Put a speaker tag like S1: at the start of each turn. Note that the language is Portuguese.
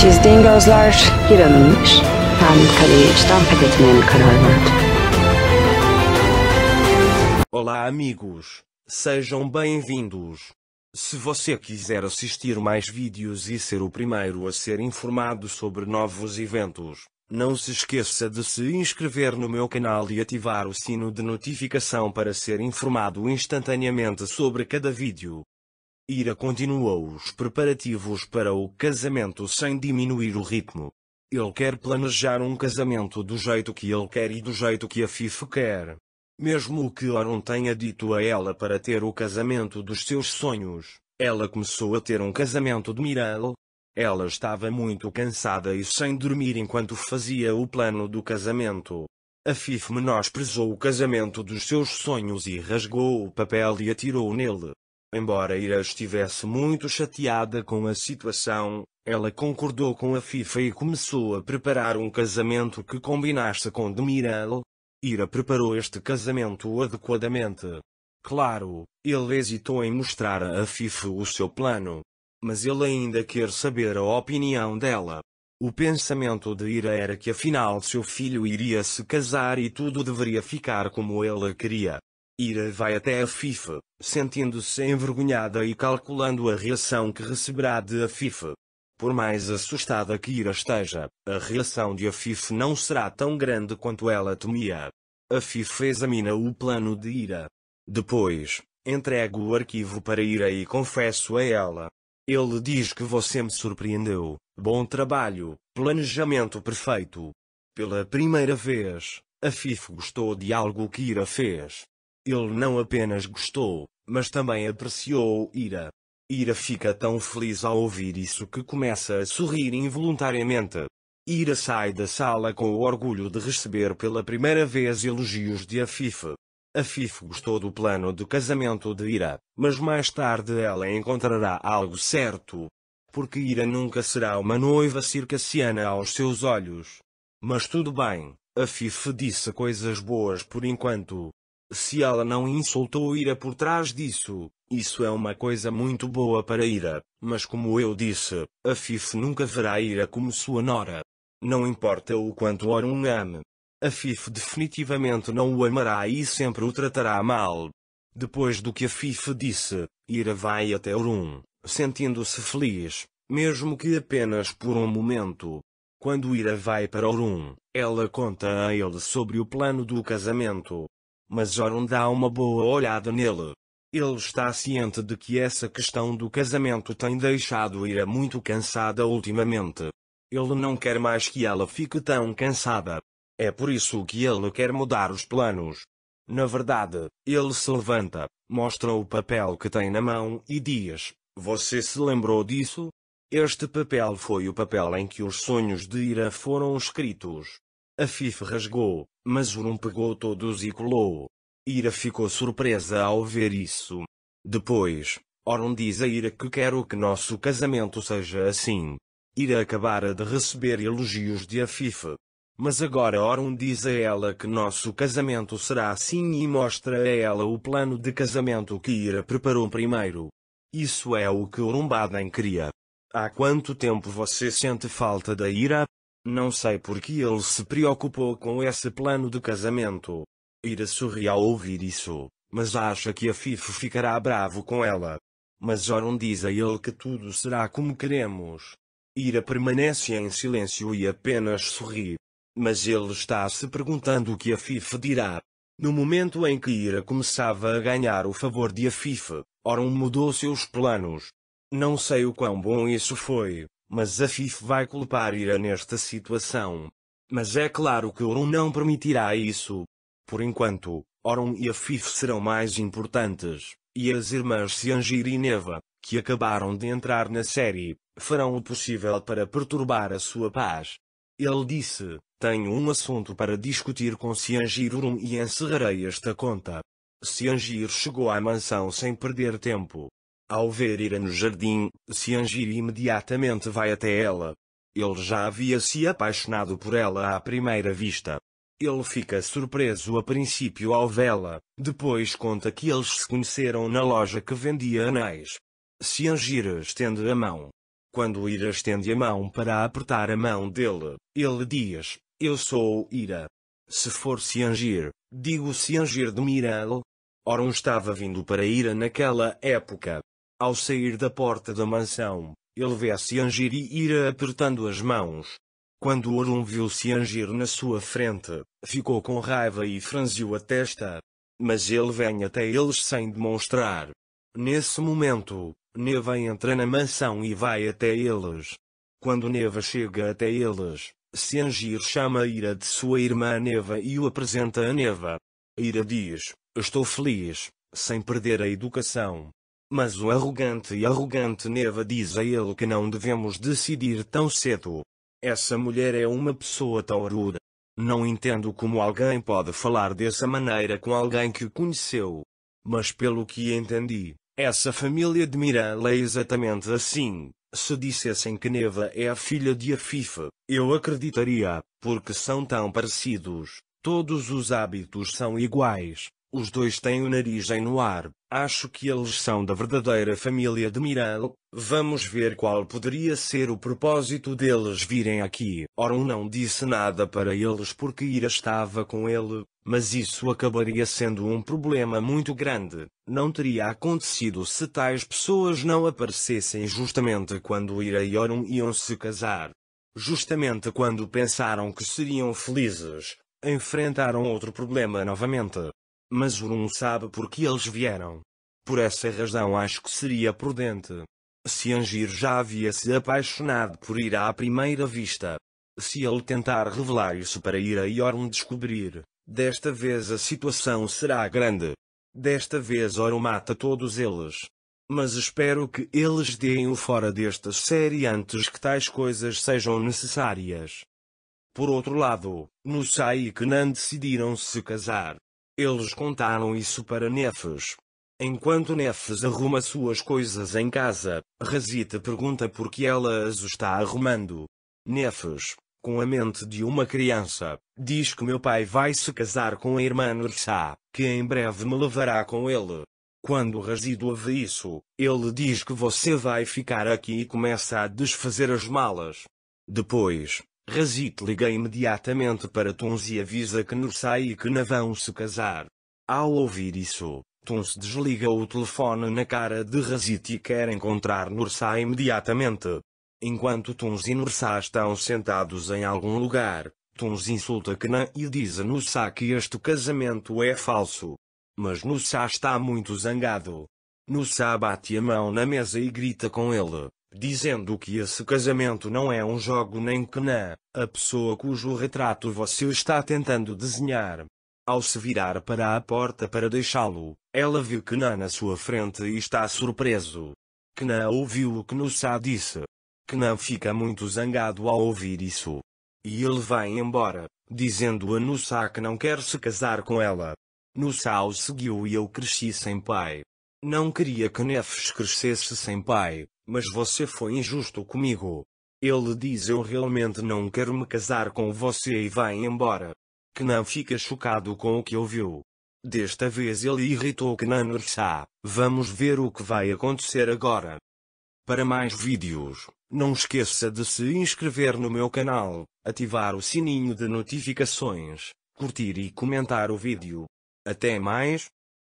S1: Çizdiğin gözler bir anımmış. Ben karar verdim. Olá, amigos. Sejam bem-vindos. Se você quiser assistir mais vídeos e ser o primeiro a ser informado sobre novos eventos, não se esqueça de se inscrever no meu canal e ativar o sino de notificação para ser informado instantaneamente sobre cada vídeo. Ira continuou os preparativos para o casamento sem diminuir o ritmo. Ele quer planejar um casamento do jeito que ele quer e do jeito que a Fife quer. Mesmo o que Oron tenha dito a ela para ter o casamento dos seus sonhos, ela começou a ter um casamento de Miral. Ela estava muito cansada e sem dormir enquanto fazia o plano do casamento. A Fife menosprezou o casamento dos seus sonhos e rasgou o papel e atirou nele. Embora Ira estivesse muito chateada com a situação, ela concordou com a FIFA e começou a preparar um casamento que combinasse com Demiral. Ira preparou este casamento adequadamente. Claro, ele hesitou em mostrar à FIFA o seu plano. Mas ele ainda quer saber a opinião dela. O pensamento de Ira era que afinal seu filho iria se casar e tudo deveria ficar como ela queria. Ira vai até a FIFA, sentindo-se envergonhada e calculando a reação que receberá de a FIFA. Por mais assustada que Ira esteja, a reação de a FIFA não será tão grande quanto ela temia. A FIFA examina o plano de Ira. Depois, entrego o arquivo para Ira e confesso a ela. Ele diz que você me surpreendeu. Bom trabalho, planejamento perfeito. Pela primeira vez, a FIFA gostou de algo que Ira fez. Ele não apenas gostou, mas também apreciou Ira. Ira fica tão feliz ao ouvir isso que começa a sorrir involuntariamente. Ira sai da sala com o orgulho de receber pela primeira vez elogios de Afif. Afif gostou do plano de casamento de Ira, mas mais tarde ela encontrará algo certo. Porque Ira nunca será uma noiva circassiana aos seus olhos. Mas tudo bem, Afif disse coisas boas por enquanto. Se ela não insultou Ira por trás disso, isso é uma coisa muito boa para Ira, mas como eu disse, a Fif nunca verá Ira como sua nora. Não importa o quanto Orun ame. A Fif definitivamente não o amará e sempre o tratará mal. Depois do que a Fif disse, Ira vai até Orun, sentindo-se feliz, mesmo que apenas por um momento. Quando Ira vai para Orun, ela conta a ele sobre o plano do casamento, mas Joram dá uma boa olhada nele. Ele está ciente de que essa questão do casamento tem deixado Ira muito cansada ultimamente. Ele não quer mais que ela fique tão cansada. É por isso que ele quer mudar os planos. Na verdade, ele se levanta, mostra o papel que tem na mão e diz: Você se lembrou disso? Este papel foi o papel em que os sonhos de Ira foram escritos. A Fife rasgou, mas Orum pegou todos e colou. Ira ficou surpresa ao ver isso. Depois, Orun diz a Ira que quero que nosso casamento seja assim. Ira acabara de receber elogios de Afife. Mas agora Orun diz a ela que nosso casamento será assim e mostra a ela o plano de casamento que Ira preparou primeiro. Isso é o que Orumbaden queria. Há quanto tempo você sente falta da Ira? Não sei por que ele se preocupou com esse plano de casamento. Ira sorri ao ouvir isso, mas acha que a Fifo ficará bravo com ela. Mas Joron diz a ele que tudo será como queremos. Ira permanece em silêncio e apenas sorri. Mas ele está se perguntando o que a Fif dirá. No momento em que Ira começava a ganhar o favor de a Fife, Oron mudou seus planos. Não sei o quão bom isso foi, mas a FIFA vai culpar Irã nesta situação. Mas é claro que Orun não permitirá isso. Por enquanto, Orun e a FIFA serão mais importantes, e as irmãs Siangir e Neva, que acabaram de entrar na série, farão o possível para perturbar a sua paz. Ele disse, tenho um assunto para discutir com Siangir Orun e encerrarei esta conta. Siangir chegou à mansão sem perder tempo, ao ver Ira no jardim, Siangir imediatamente vai até ela. Ele já havia se apaixonado por ela à primeira vista. Ele fica surpreso a princípio ao vê-la, depois conta que eles se conheceram na loja que vendia anéis. Siangira estende a mão. Quando Ira estende a mão para apertar a mão dele, ele diz, eu sou Ira. Se for Siangir, digo Siangir de Miral. Oron estava vindo para Ira naquela época, ao sair da porta da mansão, ele vê Siangir e Ira apertando as mãos. Quando Orun viu Siangir na sua frente, ficou com raiva e franziu a testa. Mas ele vem até eles sem demonstrar. Nesse momento, Neva entra na mansão e vai até eles. Quando Neva chega até eles, Siangir chama a Ira de sua irmã Neva e o apresenta a Neva. Ira diz, estou feliz, sem perder a educação, mas o arrogante e arrogante Neva diz a ele que não devemos decidir tão cedo. Essa mulher é uma pessoa taurura. Não entendo como alguém pode falar dessa maneira com alguém que o conheceu. Mas pelo que entendi, essa família de Miranda é exatamente assim. Se dissessem que Neva é a filha de Afifa, eu acreditaria, porque são tão parecidos, todos os hábitos são iguais, os dois têm o nariz no ar. Acho que eles são da verdadeira família de Miral. Vamos ver qual poderia ser o propósito deles virem aqui. Orun não disse nada para eles porque Ira estava com ele, mas isso acabaria sendo um problema muito grande. Não teria acontecido se tais pessoas não aparecessem justamente quando Ira e Orun iam se casar. Justamente quando pensaram que seriam felizes, enfrentaram outro problema novamente mas não sabe por que eles vieram. Por essa razão acho que seria prudente. Se Angir já havia se apaixonado por ir à primeira vista. Se ele tentar revelar isso para ir a Yorm descobrir, desta vez a situação será grande. Desta vez Oro mata todos eles. Mas espero que eles deem-o fora desta série antes que tais coisas sejam necessárias. Por outro lado, Nussai e Kenan decidiram se casar. Eles contaram isso para Nefes. Enquanto Nefes arruma suas coisas em casa, Razita pergunta por que ela as está arrumando. Nefes, com a mente de uma criança, diz que meu pai vai se casar com a irmã Nursá, que em breve me levará com ele. Quando Razidua ouve isso, ele diz que você vai ficar aqui e começa a desfazer as malas. Depois, Razit liga imediatamente para Tons e avisa que Nursai e que vão se casar. Ao ouvir isso, Tons desliga o telefone na cara de Razit e quer encontrar Nursai imediatamente. Enquanto Tons e Nursá estão sentados em algum lugar, Tons insulta Kenan e diz a Nursá que este casamento é falso. Mas Nursá está muito zangado. Nursá bate a mão na mesa e grita com ele, dizendo que esse casamento não é um jogo nem não a pessoa cujo retrato você está tentando desenhar. Ao se virar para a porta para deixá-lo, ela viu Kenan na sua frente e está surpreso. Kenan ouviu o que Nussa disse. Kenan fica muito zangado ao ouvir isso. E ele vai embora, dizendo a Nussa que não quer se casar com ela. Nussa o seguiu e eu cresci sem pai. Não queria que Nefes crescesse sem pai, mas você foi injusto comigo. Ele diz eu realmente não quero me casar com você e vai embora. Knan fica chocado com o que ouviu. Desta vez ele irritou Knan Nersa. Ah, vamos ver o que vai acontecer agora. Para mais vídeos, não esqueça de se inscrever no meu canal, ativar o sininho de notificações, curtir e comentar o vídeo. Até mais!